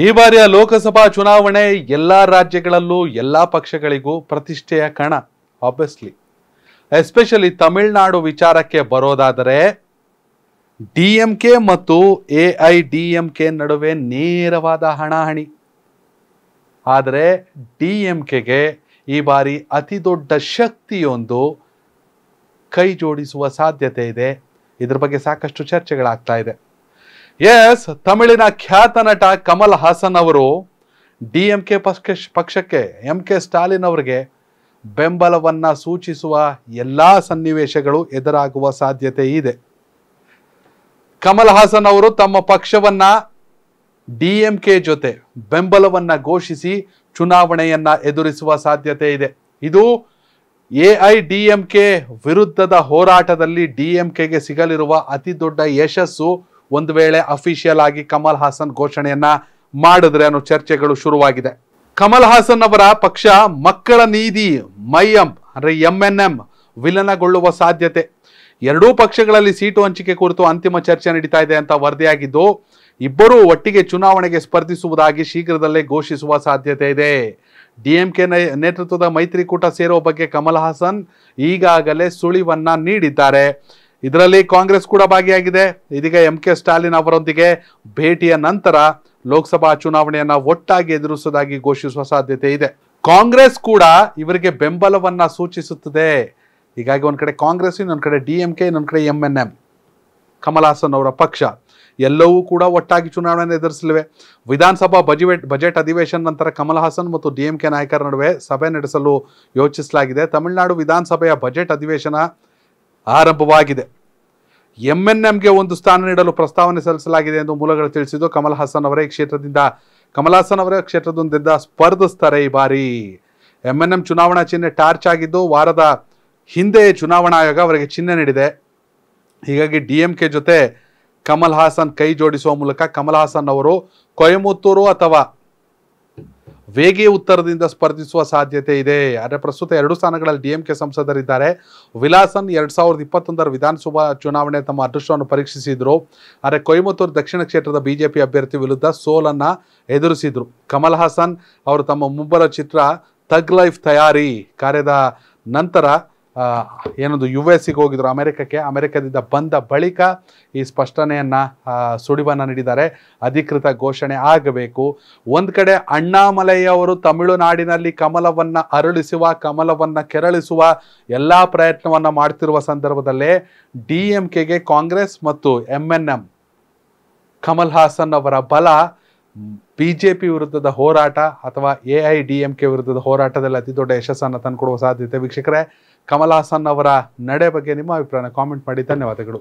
ಈ ಬಾರಿಯ ಲೋಕಸಭಾ ಚುನಾವಣೆ ಎಲ್ಲ ರಾಜ್ಯಗಳಲ್ಲೂ ಎಲ್ಲ ಪಕ್ಷಗಳಿಗೂ ಪ್ರತಿಷ್ಠೆಯ ಕಣ ಆಬ್ವಿಯಸ್ಲಿ ಎಸ್ಪೆಷಲಿ ತಮಿಳುನಾಡು ವಿಚಾರಕ್ಕೆ ಬರೋದಾದರೆ ಡಿ ಎಂ ಕೆ ಮತ್ತು A I D M K ನಡುವೆ ನೇರವಾದ ಹಣಾಹಣಿ ಆದರೆ ಡಿ ಎಂ ಈ ಬಾರಿ ಅತಿ ದೊಡ್ಡ ಶಕ್ತಿಯೊಂದು ಕೈ ಜೋಡಿಸುವ ಸಾಧ್ಯತೆ ಇದೆ ಇದ್ರ ಬಗ್ಗೆ ಸಾಕಷ್ಟು ಚರ್ಚೆಗಳಾಗ್ತಾ ಇದೆ ಎಸ್ ತಮಿಳಿನ ಖ್ಯಾತ ನಟ ಕಮಲ್ ಹಾಸನ್ ಅವರು ಡಿ ಎಂ ಕೆ ಪಕ್ಷ ಪಕ್ಷಕ್ಕೆ ಎಂ ಕೆ ಸ್ಟಾಲಿನ್ ಅವರಿಗೆ ಬೆಂಬಲವನ್ನು ಸೂಚಿಸುವ ಎಲ್ಲ ಸನ್ನಿವೇಶಗಳು ಎದುರಾಗುವ ಸಾಧ್ಯತೆ ಇದೆ ಕಮಲ್ ಹಾಸನ್ ಅವರು ತಮ್ಮ ಪಕ್ಷವನ್ನ ಡಿ ಎಂ ಕೆ ಜೊತೆ ಬೆಂಬಲವನ್ನು ಘೋಷಿಸಿ ಚುನಾವಣೆಯನ್ನ ಎದುರಿಸುವ ಸಾಧ್ಯತೆ ಇದೆ ಇದು A I D M K ವಿರುದ್ಧದ ಹೋರಾಟದಲ್ಲಿ ಡಿ ಎಂ ಕೆಗೆ ಸಿಗಲಿರುವ ಅತಿ ದೊಡ್ಡ ಯಶಸ್ಸು ಒಂದು ವೇಳೆ ಅಫಿಷಿಯಲ್ ಆಗಿ ಕಮಲ್ ಹಾಸನ್ ಘೋಷಣೆಯನ್ನ ಮಾಡಿದ್ರೆ ಅನ್ನೋ ಚರ್ಚೆಗಳು ಶುರುವಾಗಿದೆ ಕಮಲ್ ಹಾಸನ್ ಅವರ ಪಕ್ಷ ಮಕ್ಕಳ ನೀತಿ ಎಂ ಅಂದರೆ ಎಂ ಎನ್ ಎಂ ವಿಲನಗೊಳ್ಳುವ ಸಾಧ್ಯತೆ ಎರಡೂ ಪಕ್ಷಗಳಲ್ಲಿ ಸೀಟು ಹಂಚಿಕೆ ಕುರಿತು ಅಂತಿಮ ಚರ್ಚೆ ನಡೀತಾ ಇದೆ ಅಂತ ವರದಿಯಾಗಿದ್ದು ಇಬ್ಬರೂ ಒಟ್ಟಿಗೆ ಚುನಾವಣೆಗೆ ಸ್ಪರ್ಧಿಸುವುದಾಗಿ ಶೀಘ್ರದಲ್ಲೇ ಘೋಷಿಸುವ ಸಾಧ್ಯತೆ ಇದೆ ಡಿಎಂಕೆ ನೇತೃತ್ವದ ಮೈತ್ರಿಕೂಟ ಸೇರುವ ಬಗ್ಗೆ ಕಮಲ್ ಹಾಸನ್ ಈಗಾಗಲೇ ಸುಳಿವನ್ನ ನೀಡಿದ್ದಾರೆ ಇದರಲ್ಲಿ ಕಾಂಗ್ರೆಸ್ ಕೂಡ ಭಾಗಿಯಾಗಿದೆ ಇದೀಗ ಎಂ ಕೆ ಸ್ಟಾಲಿನ್ ಅವರೊಂದಿಗೆ ಭೇಟಿಯ ನಂತರ ಲೋಕಸಭಾ ಚುನಾವಣೆಯನ್ನ ಒಟ್ಟಾಗಿ ಎದುರಿಸುವುದಾಗಿ ಘೋಷಿಸುವ ಸಾಧ್ಯತೆ ಇದೆ ಕಾಂಗ್ರೆಸ್ ಕೂಡ ಇವರಿಗೆ ಬೆಂಬಲವನ್ನ ಸೂಚಿಸುತ್ತದೆ ಹೀಗಾಗಿ ಒಂದ್ ಕಡೆ ಕಾಂಗ್ರೆಸ್ ಇನ್ನೊಂದ್ ಕಡೆ ಡಿ ಎಂ ಕೆ ಇನ್ನೊಂದ್ ಕಡೆ ಎಂ ಎನ್ ಎಂ ಹಾಸನ್ ಅವರ ಪಕ್ಷ ಎಲ್ಲವೂ ಕೂಡ ಒಟ್ಟಾಗಿ ಚುನಾವಣೆಯನ್ನು ಎದುರಿಸಲಿವೆ ವಿಧಾನಸಭಾ ಬಜೆಟ್ ಬಜೆಟ್ ಅಧಿವೇಶನ ನಂತರ ಕಮಲ್ ಹಾಸನ್ ಮತ್ತು ಡಿಎಂಕೆ ನಾಯಕರ ನಡುವೆ ಸಭೆ ನಡೆಸಲು ಯೋಚಿಸಲಾಗಿದೆ ತಮಿಳುನಾಡು ವಿಧಾನಸಭೆಯ ಬಜೆಟ್ ಅಧಿವೇಶನ ಆರಂಭವಾಗಿದೆ ಎಂಎನ್ಎಂಗೆ ಒಂದು ಸ್ಥಾನ ನೀಡಲು ಪ್ರಸ್ತಾವನೆ ಸಲ್ಲಿಸಲಾಗಿದೆ ಎಂದು ಮೂಲಗಳು ತಿಳಿಸಿದ್ದು ಕಮಲ್ ಹಾಸನ್ ಅವರೇ ಕ್ಷೇತ್ರದಿಂದ ಕಮಲ್ ಹಾಸನ್ ಅವರೇ ಕ್ಷೇತ್ರದೊಂದಿದ್ದ ಸ್ಪರ್ಧಿಸ್ತಾರೆ ಈ ಬಾರಿ ಎಂಎನ್ಎಂ ಚುನಾವಣಾ ಚಿಹ್ನೆ ಟಾರ್ಚ್ ಆಗಿದ್ದು ವಾರದ ಹಿಂದೆ ಚುನಾವಣಾ ಆಯೋಗ ಅವರಿಗೆ ಚಿಹ್ನೆ ನೀಡಿದೆ ಹೀಗಾಗಿ ಡಿ ಎಂ ಕೆ ಜೊತೆ ಕಮಲ್ ಹಾಸನ್ ಕೈ ಜೋಡಿಸುವ ಮೂಲಕ ಕಮಲ್ ಹಾಸನ್ ಅವರು ಕೊಯಮತ್ತೂರು ಅಥವಾ ವೇಗಿ ಉತ್ತರದಿಂದ ಸ್ಪರ್ಧಿಸುವ ಸಾಧ್ಯತೆ ಇದೆ ಆದರೆ ಪ್ರಸ್ತುತ ಎರಡು ಸ್ಥಾನಗಳಲ್ಲಿ ಡಿಎಂಕೆ ಸಂಸದರಿದ್ದಾರೆ ವಿಲಾಸನ್ ಎರಡು ಸಾವಿರದ ಇಪ್ಪತ್ತೊಂದರ ವಿಧಾನಸಭಾ ಚುನಾವಣೆ ತಮ್ಮ ಅದೃಷ್ಟವನ್ನು ಪರೀಕ್ಷಿಸಿದ್ರು ಆದರೆ ಕೊಯಮತ್ತೂರು ದಕ್ಷಿಣ ಕ್ಷೇತ್ರದ ಬಿಜೆಪಿ ಅಭ್ಯರ್ಥಿ ವಿರುದ್ಧ ಸೋಲನ್ನು ಎದುರಿಸಿದರು ಕಮಲ್ ಹಾಸನ್ ಅವರು ತಮ್ಮ ಮುಂಬರ ಚಿತ್ರ ತಗ್ ಲೈಫ್ ತಯಾರಿ ಕಾರ್ಯದ ನಂತರ ಏನೊಂದು ಯು ಎಸ್ ಹೋಗಿದ್ರು ಅಮೆರಿಕಕ್ಕೆ ಅಮೆರಿಕದಿಂದ ಬಂದ ಬಳಿಕ ಈ ಸ್ಪಷ್ಟನೆಯನ್ನು ಸುಳಿವನ್ನು ನೀಡಿದ್ದಾರೆ ಅಧಿಕೃತ ಘೋಷಣೆ ಆಗಬೇಕು ಒಂದು ಕಡೆ ಅಣ್ಣಾಮಲೈಯವರು ತಮಿಳುನಾಡಿನಲ್ಲಿ ಕಮಲವನ್ನು ಅರಳಿಸುವ ಕಮಲವನ್ನು ಕೆರಳಿಸುವ ಎಲ್ಲ ಪ್ರಯತ್ನವನ್ನು ಮಾಡ್ತಿರುವ ಸಂದರ್ಭದಲ್ಲೇ ಡಿ ಎಂ ಕೆಗೆ ಕಾಂಗ್ರೆಸ್ ಮತ್ತು M N M Kamal Haasan ಅವರ ಬಲ ಬಿ ಜೆ ಪಿ ವಿರುದ್ಧದ ಹೋರಾಟ ಅಥವಾ A I D M K ವಿರುದ್ಧದ ಹೋರಾಟದಲ್ಲಿ ಅತಿ ದೊಡ್ಡ ಯಶಸ್ಸನ್ನು ತಂದುಕೊಡುವ ಸಾಧ್ಯತೆ ವೀಕ್ಷಕರೇ ಕಮಲ್ ಹಾಸನ್ ಅವರ ನಡೆ ಬಗ್ಗೆ ನಿಮ್ಮ ಅಭಿಪ್ರಾಯ ಕಾಮೆಂಟ್ ಮಾಡಿ ಧನ್ಯವಾದಗಳು